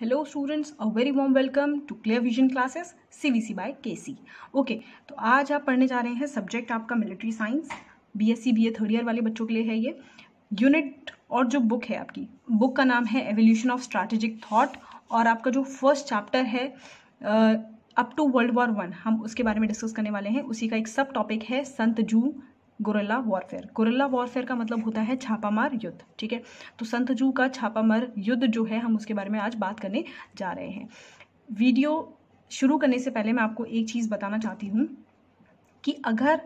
hello students a very warm welcome to clear vision classes CVC by KC okay तो आज आप पढ़ने जा रहे हैं सब्जेक्ट आपका military science BSc BA third year वाले बच्चों के लिए है ये यूनिट और जो बुक है आपकी बुक का नाम है एवोल्यूशन ऑफ स्ट्रैटेजिक थॉट और आपका जो फर्स्ट चैप्टर है up to world war one हम उसके बारे में डिस्कस करने वाले हैं उसी का एक सब टॉपिक है संत जू गोरेला वॉरफेयर गोरेला वॉरफेयर का मतलब होता है छापामार युद्ध ठीक है तो संतजू का छापामार युद्ध जो है हम उसके बारे में आज बात करने जा रहे हैं वीडियो शुरू करने से पहले मैं आपको एक चीज़ बताना चाहती हूँ कि अगर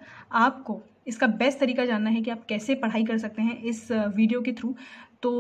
आपको इसका बेस्ट तरीका जानना है कि आप कैसे पढ़ाई कर सकते हैं इस वीडियो के थ्रू तो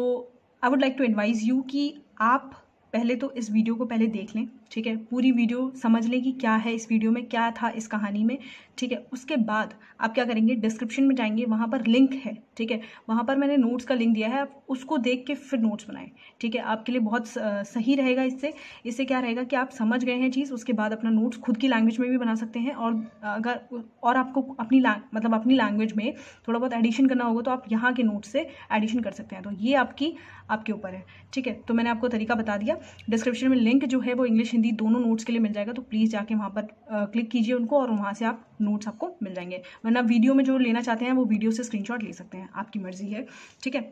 I would like to advise you कि आप पहले तो इस वीडियो को पहले देख लें ठीक है पूरी वीडियो समझ लें कि क्या है इस वीडियो में क्या था इस कहानी में ठीक है उसके बाद आप क्या करेंगे डिस्क्रिप्शन में जाएंगे वहाँ पर लिंक है ठीक है वहाँ पर मैंने नोट्स का लिंक दिया है आप उसको देख के फिर नोट्स बनाएं ठीक है आपके लिए बहुत सही रहेगा इससे इससे क्या रहेगा कि आप समझ गए हैं चीज़ उसके बाद अपना नोट्स खुद की लैंग्वेज में भी बना सकते हैं और अगर और आपको अपनी मतलब अपनी लैंग्वेज में थोड़ा बहुत एडिशन करना होगा तो आप यहाँ के नोट्स से एडिशन कर सकते हैं तो ये आपकी आपके ऊपर है ठीक है तो मैंने आपको तरीका बता दिया डिस्क्रिप्शन में लिंक जो है वो इंग्लिश हिंदी दोनों नोट्स के लिए मिल जाएगा तो प्लीज़ जाके वहाँ पर क्लिक कीजिए उनको और वहाँ से आप नोट्स आपको मिल जाएंगे वरना वीडियो में जो लेना चाहते हैं वो वीडियो से स्क्रीनशॉट ले सकते हैं आपकी मर्जी है ठीक है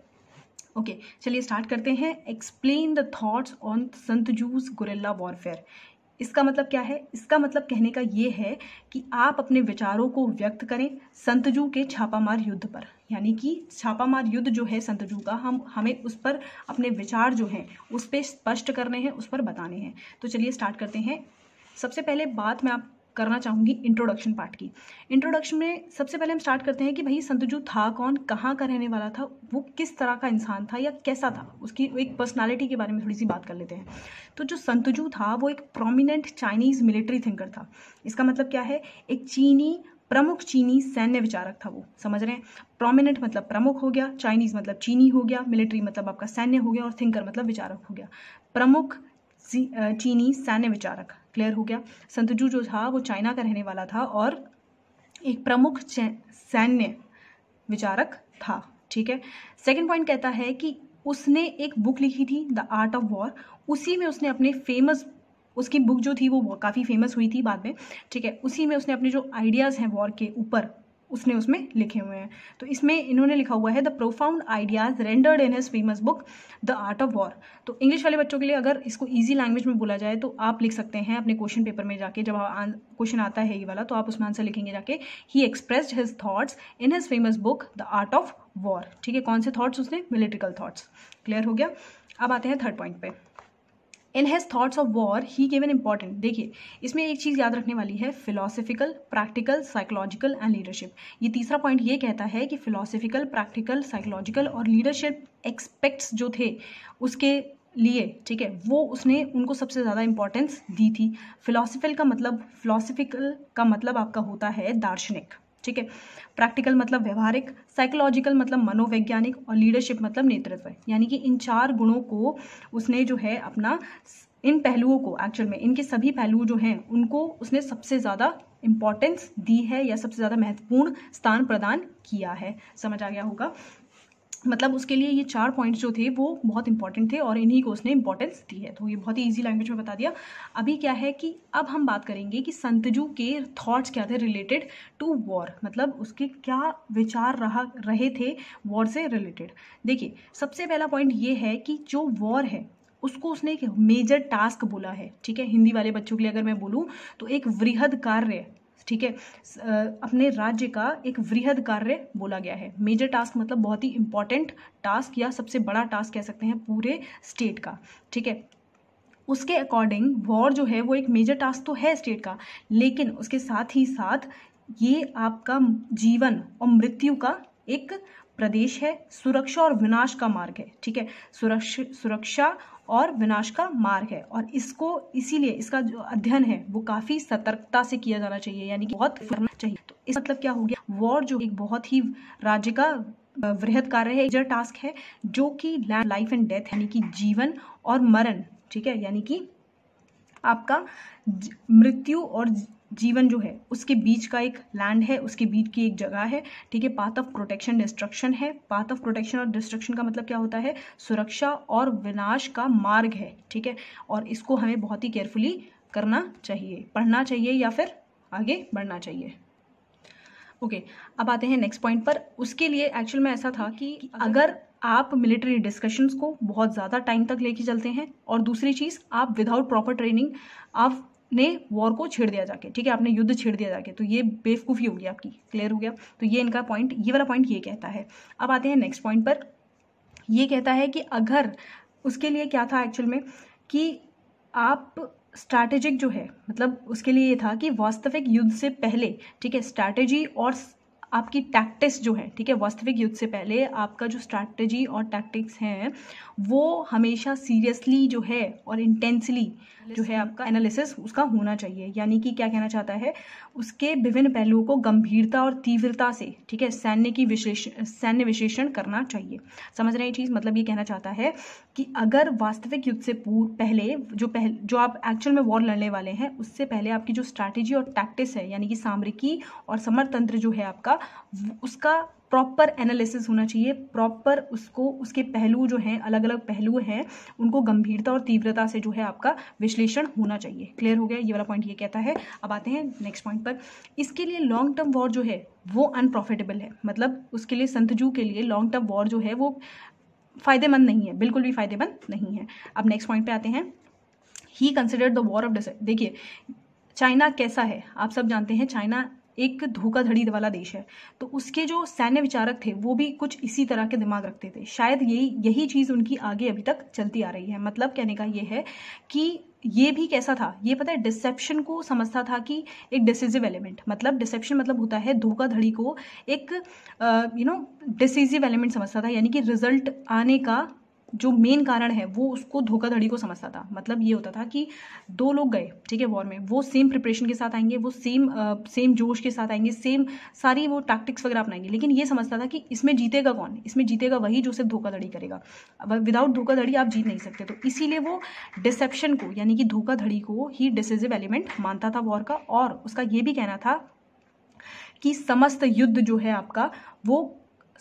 ओके चलिए स्टार्ट करते हैं explain the thoughts on Sun Tzu guerrilla warfare इसका मतलब क्या है इसका मतलब कहने का ये है कि आप अपने विचारों को व्यक्त करें संतजू के छापामार युद्ध पर यानी कि छापामार युद्ध जो है संतजू का हम हमें उस पर अपने विचार जो हैं उस पर स्पष्ट करने हैं उस पर बताने हैं तो चलिए स्टार्ट करते हैं सबसे पहले बात मैं आप करना चाहूँगी इंट्रोडक्शन पार्ट की इंट्रोडक्शन में सबसे पहले हम स्टार्ट करते हैं कि भाई संतजू था कौन कहाँ का रहने वाला था वो किस तरह का इंसान था या कैसा था उसकी एक पर्सनालिटी के बारे में थोड़ी सी बात कर लेते हैं तो जो संतजू था वो एक प्रोमिनेंट चाइनीज़ मिलिट्री थिंकर था इसका मतलब क्या है एक चीनी प्रमुख चीनी सैन्य विचारक था वो समझ रहे हैं प्रोमिनेंट मतलब प्रमुख हो गया चाइनीज़ मतलब चीनी हो गया मिलिट्री मतलब आपका सैन्य हो गया और थिंकर मतलब विचारक हो गया प्रमुख चीनी सैन्य विचारक क्लियर हो गया संतजू जो था वो चाइना का रहने वाला था और एक प्रमुख सैन्य विचारक था ठीक है सेकेंड पॉइंट कहता है कि उसने एक बुक लिखी थी द आर्ट ऑफ वॉर उसी में उसने अपने फेमस उसकी बुक जो थी वो काफ़ी फेमस हुई थी बाद में ठीक है उसी में उसने अपने जो आइडियाज़ हैं वॉर के ऊपर उसने उसमें लिखे हुए हैं तो इसमें इन्होंने लिखा हुआ है the profound ideas rendered in his famous book the art of war तो इंग्लिश वाले बच्चों के लिए अगर इसको ईजी लैंग्वेज में बोला जाए तो आप लिख सकते हैं अपने क्वेश्चन पेपर में जाके जब क्वेश्चन आता है ये वाला तो आप उसमें आंसर लिखेंगे जाके ही expressed his thoughts in his famous book the art of war ठीक है कौन से थॉट्स उसने मिलिट्रिकल थॉट्स क्लियर हो गया अब आते हैं थर्ड पॉइंट पे in his thoughts of war he given important देखिए इसमें एक चीज़ याद रखने वाली है philosophical practical psychological and leadership ये तीसरा पॉइंट ये कहता है कि फिलोसफिकल प्रैक्टिकल साइकोलॉजिकल और लीडरशिप एक्सपेक्ट्स जो थे उसके लिए ठीक है वो उसने उनको सबसे ज़्यादा इम्पोर्टेंस दी थी फिलोसफिकल का मतलब फिलोसफिकल का मतलब आपका होता है दार्शनिक ठीक है प्रैक्टिकल मतलब व्यवहारिक साइकोलॉजिकल मतलब मनोवैज्ञानिक और लीडरशिप मतलब नेतृत्व यानी कि इन चार गुणों को उसने जो है अपना इन पहलुओं को एक्चुअल में इनके सभी पहलू जो हैं उनको उसने सबसे ज़्यादा इम्पॉर्टेंस दी है या सबसे ज़्यादा महत्वपूर्ण स्थान प्रदान किया है समझ आ गया होगा मतलब उसके लिए ये चार पॉइंट्स जो थे वो बहुत इंपॉर्टेंट थे और इन्हीं को उसने इंपॉर्टेंस दी है तो ये बहुत ही ईजी लैंग्वेज में बता दिया अभी क्या है कि अब हम बात करेंगे कि संतजू के थॉट्स क्या थे रिलेटेड टू वॉर मतलब उसके क्या विचार रहा रहे थे वॉर से रिलेटेड देखिए सबसे पहला पॉइंट ये है कि जो वॉर है उसको उसने एक मेजर टास्क बोला है ठीक है हिंदी वाले बच्चों के लिए अगर मैं बोलूँ तो एक वृहद कार्य ठीक है अपने राज्य का एक वृहद कार्य बोला गया है मेजर टास्क मतलब बहुत ही इंपॉर्टेंट टास्क या सबसे बड़ा टास्क कह सकते हैं पूरे स्टेट का ठीक है उसके अकॉर्डिंग वॉर जो है वो एक मेजर टास्क तो है स्टेट का लेकिन उसके साथ ही साथ ये आपका जीवन और मृत्यु का एक प्रदेश है सुरक्षा और विनाश का मार्ग है ठीक है सुरक्षा सुरक्षा और विनाश का मार्ग है और इसको इसीलिए इसका जो अध्ययन है वो काफी सतर्कता से किया जाना चाहिए यानी कि बहुत करना चाहिए तो इस मतलब क्या हो गया वॉर जो एक बहुत ही राज्य का वृहद कार्य है टास्क है जो कि लाइफ एंड डेथ यानी कि जीवन और मरण ठीक है यानी कि आपका मृत्यु और जीवन जो है उसके बीच का एक लैंड है उसके बीच की एक जगह है ठीक है पाथ ऑफ प्रोटेक्शन डिस्ट्रक्शन है पाथ ऑफ प्रोटेक्शन और डिस्ट्रक्शन का मतलब क्या होता है सुरक्षा और विनाश का मार्ग है ठीक है और इसको हमें बहुत ही केयरफुली करना चाहिए पढ़ना चाहिए या फिर आगे बढ़ना चाहिए ओके okay, अब आते हैं नेक्स्ट पॉइंट पर उसके लिए एक्चुअल में ऐसा था कि अगर आप मिलिट्री डिस्कशंस को बहुत ज़्यादा टाइम तक लेके चलते हैं और दूसरी चीज़ आप विदाउट प्रॉपर ट्रेनिंग आप ने वॉर को छेड़ दिया जाके ठीक है आपने युद्ध छेड़ दिया जाके तो ये बेवकूफ़ी होगी आपकी क्लियर हो गया तो ये इनका पॉइंट ये वाला पॉइंट ये कहता है अब आते हैं नेक्स्ट पॉइंट पर ये कहता है कि अगर उसके लिए क्या था एक्चुअल में कि आप स्ट्रैटेजिक जो है मतलब उसके लिए ये था कि वास्तविक युद्ध से पहले ठीक है स्ट्रैटेजी और आपकी टैक्टिक्स जो है ठीक है वास्तविक युद्ध से पहले आपका जो स्ट्रैटेजी और टैक्टिक्स हैं वो हमेशा सीरियसली जो है और इंटेंसली जो है आपका एनालिसिस उसका होना चाहिए यानी कि क्या कहना चाहता है उसके विभिन्न पहलुओं को गंभीरता और तीव्रता से ठीक है सैन्य की विशेष सैन्य विशेषण करना चाहिए समझ रहे हैं चीज़ मतलब ये कहना चाहता है कि अगर वास्तविक युद्ध से पूर्व पहले जो पहले जो आप एक्चुअल में वॉर लड़ने वाले हैं उससे पहले आपकी जो स्ट्रैटेजी और टैक्टिस है यानी कि सामरिकी और तंत्र जो है आपका उसका प्रॉपर एनालिसिस होना चाहिए प्रॉपर उसको उसके पहलू जो हैं अलग अलग पहलू हैं उनको गंभीरता और तीव्रता से जो है आपका विश्लेषण होना चाहिए क्लियर हो गया ये वाला पॉइंट ये कहता है अब आते हैं नेक्स्ट पॉइंट पर इसके लिए लॉन्ग टर्म वॉर जो है वो अनप्रॉफिटेबल है मतलब उसके लिए संतजू के लिए लॉन्ग टर्म वॉर जो है वो फायदेमंद नहीं है बिल्कुल भी फायदेमंद नहीं है अब नेक्स्ट पॉइंट पर आते हैं he consider the war of this देखिए चाइना कैसा है आप सब जानते हैं चाइना एक धोखाधड़ी वाला देश है तो उसके जो सैन्य विचारक थे वो भी कुछ इसी तरह के दिमाग रखते थे शायद यही यही चीज़ उनकी आगे अभी तक चलती आ रही है मतलब कहने का ये है कि ये भी कैसा था ये पता है डिसेप्शन को समझता था कि एक डिसीजिव एलिमेंट मतलब डिसेप्शन मतलब होता है धोखाधड़ी को एक यू नो डिसीजिव एलिमेंट समझता था यानी कि रिजल्ट आने का जो मेन कारण है वो उसको धोखाधड़ी को समझता था मतलब ये होता था कि दो लोग गए ठीक है वॉर में वो सेम प्रिपरेशन के साथ आएंगे वो सेम आ, सेम जोश के साथ आएंगे सेम सारी वो टैक्टिक्स वगैरह अपनाएंगे लेकिन ये समझता था कि इसमें जीतेगा कौन इसमें जीतेगा वही जो सिर्फ धोखाधड़ी करेगा विदाउट धोखाधड़ी आप जीत नहीं सकते तो इसीलिए वो डिसेप्शन को यानी कि धोखाधड़ी को ही डिसिजिव एलिमेंट मानता था वॉर का और उसका ये भी कहना था कि समस्त युद्ध जो है आपका वो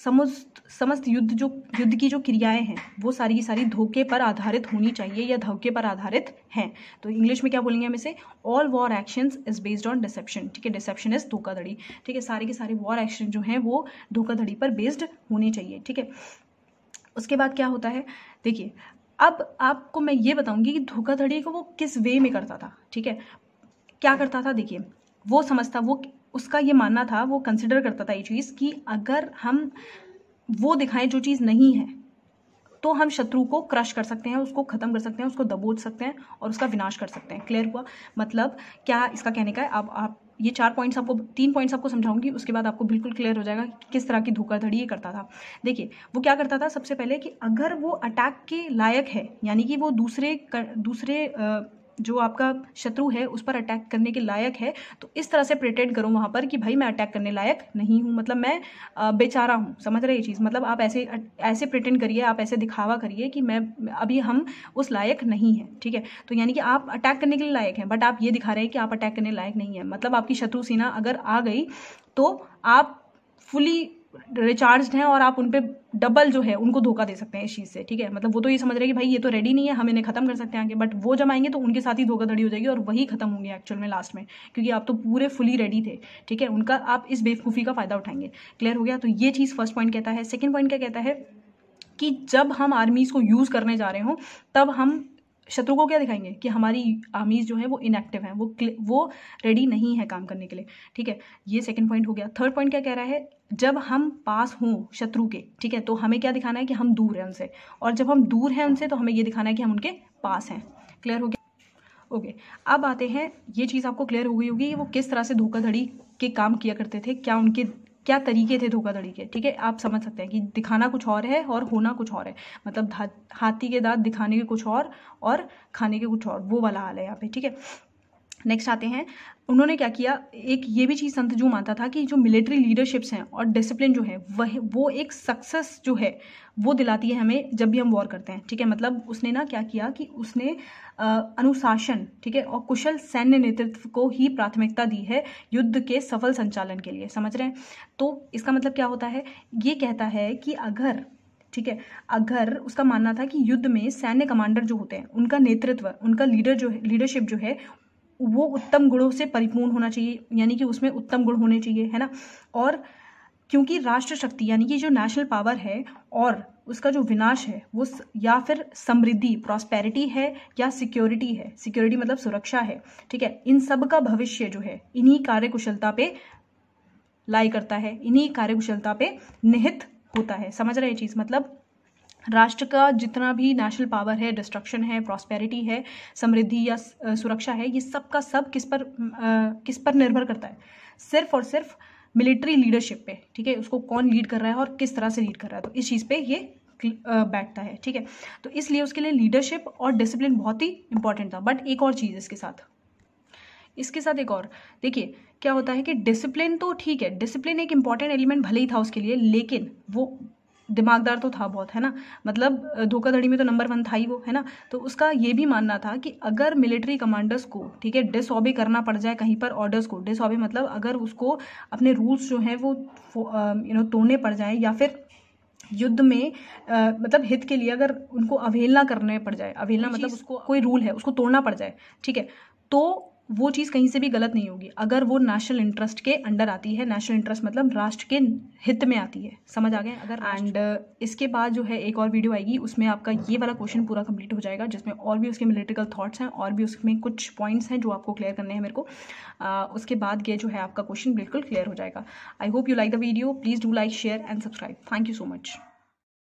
समस्त समस्त युद्ध जो युद्ध की जो क्रियाएं हैं वो सारी की सारी धोखे पर आधारित होनी चाहिए या धोखे पर आधारित हैं तो इंग्लिश में क्या बोलेंगे हम इसे all war actions is based on deception ठीक है डिसेप्शन इज धोखाधड़ी ठीक है सारे के सारे वॉर एक्शन जो हैं वो धोखाधड़ी पर बेस्ड होने चाहिए ठीक है उसके बाद क्या होता है देखिए अब आपको मैं ये बताऊंगी कि धोखाधड़ी को वो किस वे में करता था ठीक है क्या करता था देखिए वो समझता वो उसका ये मानना था वो कंसिडर करता था ये चीज़ कि अगर हम वो दिखाएं जो चीज़ नहीं है तो हम शत्रु को क्रश कर सकते हैं उसको ख़त्म कर सकते हैं उसको दबोच सकते हैं और उसका विनाश कर सकते हैं क्लियर हुआ मतलब क्या इसका कहने का है अब आप, आप ये चार पॉइंट्स आपको तीन पॉइंट्स आपको समझाऊंगी उसके बाद आपको बिल्कुल क्लियर हो जाएगा कि किस तरह की धोखाधड़ी ये करता था देखिए वो क्या करता था सबसे पहले कि अगर वो अटैक के लायक है यानी कि वो दूसरे कर, दूसरे जो आपका शत्रु है उस पर अटैक करने के लायक है तो इस तरह से प्रिटेंड करो वहाँ पर कि भाई मैं अटैक करने लायक नहीं हूँ मतलब मैं बेचारा हूँ समझ रहे ये चीज़ मतलब आप ऐसे ऐसे प्रिटेंड करिए आप ऐसे दिखावा करिए कि मैं अभी हम उस लायक नहीं हैं ठीक है तो यानी कि आप अटैक करने के लिए लायक हैं बट आप ये दिखा रहे हैं कि आप अटैक करने लायक नहीं है मतलब आपकी शत्रु सेना अगर आ गई तो आप फुली रिचार्ज हैं और आप उन पर डबल जो है उनको धोखा दे सकते हैं इस चीज़ से ठीक है मतलब वो तो ये समझ रहे हैं कि भाई ये तो रेडी नहीं है हम इन्हें खत्म कर सकते हैं आगे बट वो जब आएंगे तो उनके साथ ही धोखाधड़ी हो जाएगी और वही खत्म होंगे एक्चुअल में लास्ट में क्योंकि आप तो पूरे फुली रेडी थे ठीक है उनका आप इस बेवकूफ़ी का फ़ायदा उठाएंगे क्लियर हो गया तो ये चीज़ फर्स्ट पॉइंट कहता है सेकेंड पॉइंट क्या कहता है कि जब हम आर्मीज़ को यूज़ करने जा रहे हों तब हम शत्रु को क्या दिखाएंगे कि हमारी आर्मीज जो है वो इनएक्टिव है वो वो रेडी नहीं है काम करने के लिए ठीक है ये सेकंड पॉइंट हो गया थर्ड पॉइंट क्या कह रहा है जब हम पास हों शत्रु के ठीक है तो हमें क्या दिखाना है कि हम दूर हैं उनसे और जब हम दूर हैं उनसे तो हमें ये दिखाना है कि हम उनके पास हैं क्लियर हो गया ओके अब आते हैं ये चीज़ आपको क्लियर हो गई होगी कि वो किस तरह से धोखाधड़ी के काम किया करते थे क्या उनके क्या तरीके थे धोखाधड़ी के ठीक है आप समझ सकते हैं कि दिखाना कुछ और है और होना कुछ और है मतलब हाथी के दांत दिखाने के कुछ और और खाने के कुछ और वो वाला हाल है यहाँ पे ठीक है नेक्स्ट आते हैं उन्होंने क्या किया एक ये भी चीज़ संत जू मानता था कि जो मिलिट्री लीडरशिप्स हैं और डिसिप्लिन जो है वह वो एक सक्सेस जो है वो दिलाती है हमें जब भी हम वॉर करते हैं ठीक है मतलब उसने ना क्या किया कि उसने आ, अनुशासन ठीक है और कुशल सैन्य नेतृत्व को ही प्राथमिकता दी है युद्ध के सफल संचालन के लिए समझ रहे हैं तो इसका मतलब क्या होता है ये कहता है कि अगर ठीक है अगर उसका मानना था कि युद्ध में सैन्य कमांडर जो होते हैं उनका नेतृत्व उनका लीडर जो है लीडरशिप जो है वो उत्तम गुणों से परिपूर्ण होना चाहिए यानी कि उसमें उत्तम गुण होने चाहिए है ना और क्योंकि राष्ट्र शक्ति यानी कि जो नेशनल पावर है और उसका जो विनाश है वो या फिर समृद्धि प्रॉस्पेरिटी है या सिक्योरिटी है सिक्योरिटी मतलब सुरक्षा है ठीक है इन सब का भविष्य जो है इन्हीं कार्यकुशलता पे लाई करता है इन्हीं कार्यकुशलता पे निहित होता है समझ रहे चीज मतलब राष्ट्र का जितना भी नेशनल पावर है डिस्ट्रक्शन है प्रॉस्पेरिटी है समृद्धि या सुरक्षा है ये सब का सब किस पर आ, किस पर निर्भर करता है सिर्फ और सिर्फ मिलिट्री लीडरशिप पे ठीक है उसको कौन लीड कर रहा है और किस तरह से लीड कर रहा है तो इस चीज़ पे ये बैठता है ठीक है तो इसलिए उसके लिए लीडरशिप और डिसिप्लिन बहुत ही इंपॉर्टेंट था बट एक और चीज़ इसके साथ इसके साथ एक और देखिए क्या होता है कि डिसिप्लिन तो ठीक है डिसिप्लिन एक इंपॉर्टेंट एलिमेंट भले ही था उसके लिए लेकिन वो दिमागदार तो था बहुत है ना मतलब धोखाधड़ी में तो नंबर वन था ही वो है ना तो उसका ये भी मानना था कि अगर मिलिट्री कमांडर्स को ठीक है डिसऑबे करना पड़ जाए कहीं पर ऑर्डर्स को डिसऑबे मतलब अगर उसको अपने रूल्स जो हैं वो यू नो तोड़ने पड़ जाए या फिर युद्ध में आ, मतलब हित के लिए अगर उनको अवहेलना करने पड़ जाए अवहेलना मतलब उसको कोई रूल है उसको तोड़ना पड़ जाए ठीक है तो वो चीज़ कहीं से भी गलत नहीं होगी अगर वो नेशनल इंटरेस्ट के अंडर आती है नेशनल इंटरेस्ट मतलब राष्ट्र के हित में आती है समझ आ गए अगर एंड uh, इसके बाद जो है एक और वीडियो आएगी उसमें आपका ये वाला क्वेश्चन पूरा कंप्लीट हो जाएगा जिसमें और भी उसके मिलिटिकल थाट्स हैं और भी उसमें कुछ पॉइंट्स हैं जो आपको क्लियर करने हैं मेरे को आ, uh, उसके बाद ये जो है आपका क्वेश्चन बिल्कुल क्लियर हो जाएगा I hope you like the video please do like share and subscribe thank you so much